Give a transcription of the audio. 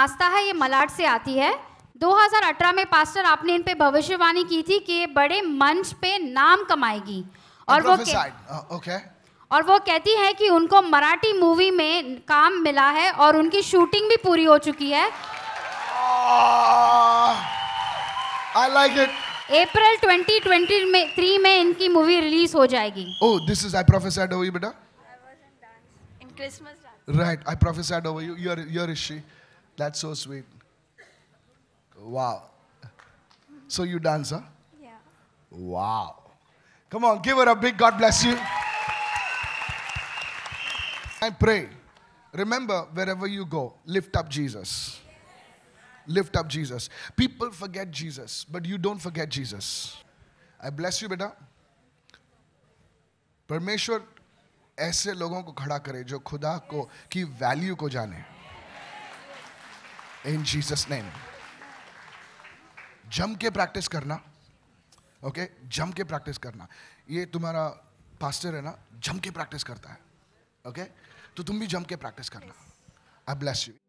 आस्था है ये मलाड से आती है 2018 में पास्टर आपने इन पे भविष्यवाणी की थी कि ये बड़े मंच पे नाम कमाएगी और वो ओके uh, और वो कहती है कि उनको मराठी मूवी में काम मिला है और उनकी शूटिंग भी पूरी हो चुकी है आई लाइक इट अप्रैल 2023 में थ्री में इनकी मूवी रिलीज हो जाएगी oh this is I professed over you बेटा in Christmas right I professor over you your your is she That's so sweet. Wow. So you dance, huh? Yeah. Wow. Come on, give her a big God bless you. I pray. Remember, wherever you go, lift up Jesus. Lift up Jesus. People forget Jesus, but you don't forget Jesus. I bless you, beta. परमेश्वर ऐसे लोगों को खड़ा करे जो खुदा को की वैल्यू को जाने इन जीसस नेम जम के प्रैक्टिस करना ओके जम के प्रैक्टिस करना ये तुम्हारा पास्टर है ना जम के प्रैक्टिस करता है ओके तो तुम भी जम के प्रैक्टिस करना आई ब्लेस यू